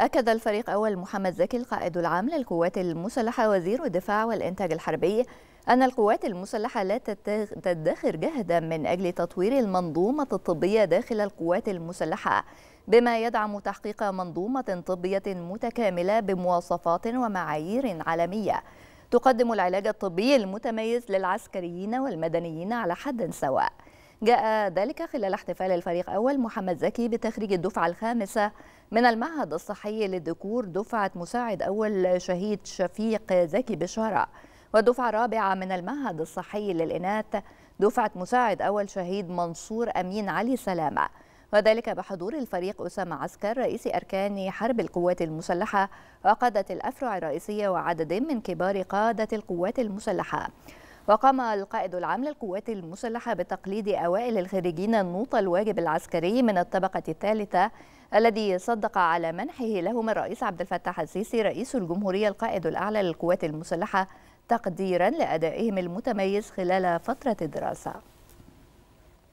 أكد الفريق أول محمد زكي القائد العام للقوات المسلحة وزير الدفاع والإنتاج الحربي أن القوات المسلحة لا تدخر جهدا من أجل تطوير المنظومة الطبية داخل القوات المسلحة بما يدعم تحقيق منظومة طبية متكاملة بمواصفات ومعايير عالمية تقدم العلاج الطبي المتميز للعسكريين والمدنيين على حد سواء جاء ذلك خلال احتفال الفريق أول محمد زكي بتخريج الدفعة الخامسة من المعهد الصحي للذكور دفعة مساعد أول شهيد شفيق زكي بشارة والدفعة الرابعة من المعهد الصحي للإناث دفعة مساعد أول شهيد منصور أمين علي سلامة وذلك بحضور الفريق أسامة عسكر رئيس أركان حرب القوات المسلحة وقادة الأفرع الرئيسية وعدد من كبار قادة القوات المسلحة وقام القائد العام للقوات المسلحة بتقليد أوائل الخريجين النوط الواجب العسكري من الطبقة الثالثة الذي صدق على منحه لهم الرئيس عبد الفتاح السيسي رئيس الجمهورية القائد الأعلى للقوات المسلحة تقديرا لأدائهم المتميز خلال فترة الدراسة